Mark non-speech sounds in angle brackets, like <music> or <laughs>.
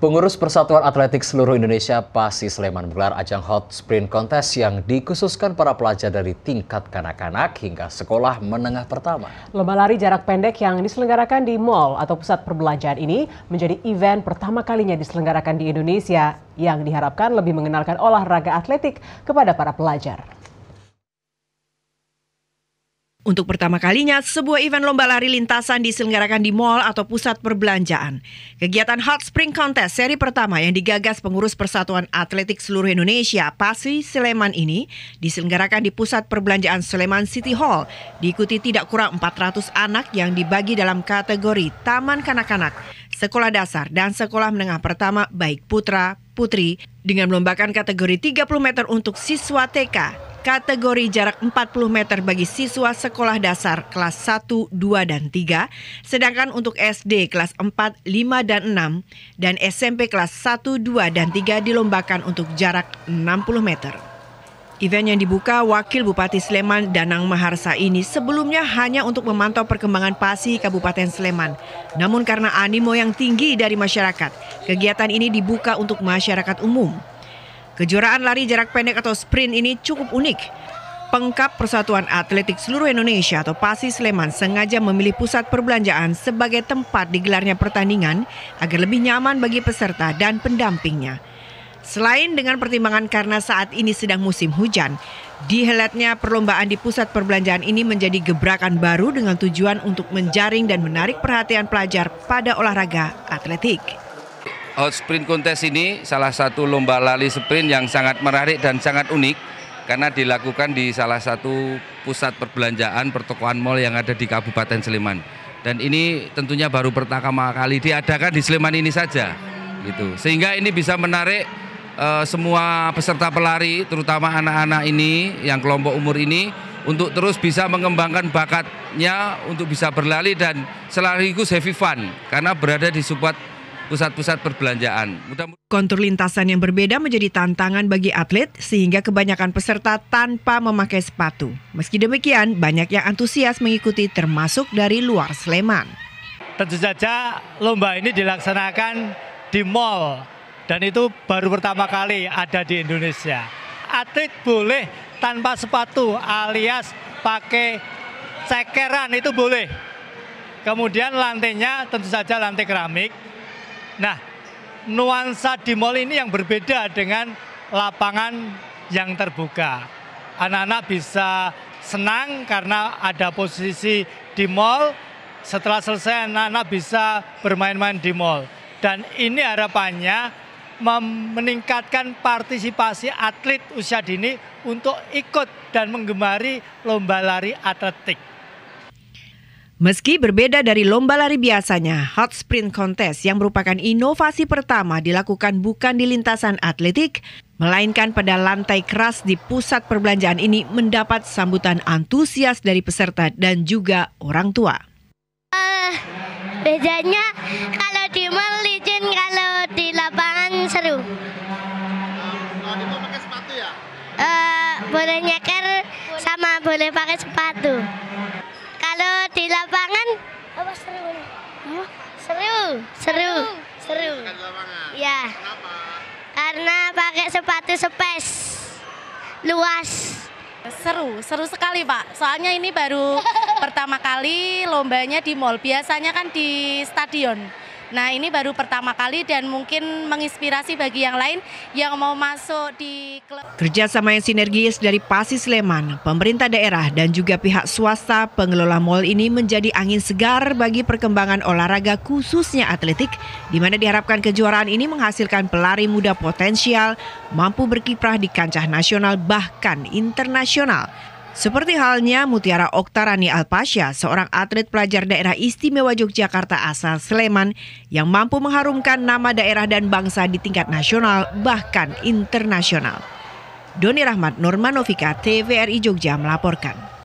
Pengurus Persatuan Atletik seluruh Indonesia Pasi Sleman menggelar ajang Hot Sprint Contest yang dikhususkan para pelajar dari tingkat kanak-kanak hingga sekolah menengah pertama. Lomba lari jarak pendek yang diselenggarakan di mall atau pusat perbelanjaan ini menjadi event pertama kalinya diselenggarakan di Indonesia yang diharapkan lebih mengenalkan olahraga atletik kepada para pelajar. Untuk pertama kalinya, sebuah event lomba lari lintasan diselenggarakan di mall atau pusat perbelanjaan. Kegiatan Hot Spring Contest seri pertama yang digagas pengurus Persatuan Atletik Seluruh Indonesia, PASI Sleman ini, diselenggarakan di pusat perbelanjaan Sleman City Hall, diikuti tidak kurang 400 anak yang dibagi dalam kategori Taman Kanak-Kanak, Sekolah Dasar, dan Sekolah Menengah Pertama baik putra, putri, dengan melombakan kategori 30 meter untuk siswa TK, kategori jarak 40 meter bagi siswa sekolah dasar kelas 1, 2, dan 3, sedangkan untuk SD kelas 4, 5, dan 6, dan SMP kelas 1, 2, dan 3 dilombakan untuk jarak 60 meter. Event yang dibuka Wakil Bupati Sleman Danang Maharsa ini sebelumnya hanya untuk memantau perkembangan PASI Kabupaten Sleman. Namun karena animo yang tinggi dari masyarakat, kegiatan ini dibuka untuk masyarakat umum. Kejuaraan lari jarak pendek atau sprint ini cukup unik. Pengkap Persatuan Atletik Seluruh Indonesia atau PASI Sleman sengaja memilih pusat perbelanjaan sebagai tempat digelarnya pertandingan agar lebih nyaman bagi peserta dan pendampingnya. Selain dengan pertimbangan karena saat ini sedang musim hujan, dihelatnya perlombaan di pusat perbelanjaan ini menjadi gebrakan baru dengan tujuan untuk menjaring dan menarik perhatian pelajar pada olahraga atletik. Hot Sprint Contest ini salah satu lomba lali sprint yang sangat menarik dan sangat unik karena dilakukan di salah satu pusat perbelanjaan pertokoan mall yang ada di Kabupaten Sleman. Dan ini tentunya baru pertama kali diadakan di Sleman ini saja gitu. Sehingga ini bisa menarik uh, semua peserta pelari terutama anak-anak ini yang kelompok umur ini untuk terus bisa mengembangkan bakatnya untuk bisa berlari dan ikut heavy fun karena berada di sebuah pusat-pusat perbelanjaan. Mudah Kontur lintasan yang berbeda menjadi tantangan bagi atlet sehingga kebanyakan peserta tanpa memakai sepatu. Meski demikian, banyak yang antusias mengikuti termasuk dari luar Sleman. Tentu saja lomba ini dilaksanakan di mall dan itu baru pertama kali ada di Indonesia. Atlet boleh tanpa sepatu alias pakai cekeran itu boleh. Kemudian lantainya tentu saja lantai keramik Nah, nuansa di mall ini yang berbeda dengan lapangan yang terbuka. Anak-anak bisa senang karena ada posisi di mall. Setelah selesai anak-anak bisa bermain-main di mall. Dan ini harapannya meningkatkan partisipasi atlet usia dini untuk ikut dan menggemari lomba lari atletik. Meski berbeda dari lomba lari biasanya, Hot Sprint Contest yang merupakan inovasi pertama dilakukan bukan di lintasan atletik, melainkan pada lantai keras di pusat perbelanjaan ini mendapat sambutan antusias dari peserta dan juga orang tua. Uh, bedanya kalau di mall licin, kalau di lapangan seru. Uh, boleh nyeker sama boleh pakai sepatu kalau di lapangan apa seru? Seru. Seru. Seru. Ya. Karena pakai sepatu sepes. Luas. Seru, seru sekali Pak. Soalnya ini baru <laughs> pertama kali lombanya di mall. Biasanya kan di stadion. Nah ini baru pertama kali dan mungkin menginspirasi bagi yang lain yang mau masuk di klub. Kerjasama yang sinergis dari Pasi Sleman, pemerintah daerah dan juga pihak swasta pengelola mall ini menjadi angin segar bagi perkembangan olahraga khususnya atletik di mana diharapkan kejuaraan ini menghasilkan pelari muda potensial mampu berkiprah di kancah nasional bahkan internasional. Seperti halnya Mutiara Oktarani Alpasya, seorang atlet pelajar daerah istimewa Yogyakarta asal Sleman yang mampu mengharumkan nama daerah dan bangsa di tingkat nasional bahkan internasional. Doni Rahmat Nurmanovika, TVRI Jogja melaporkan.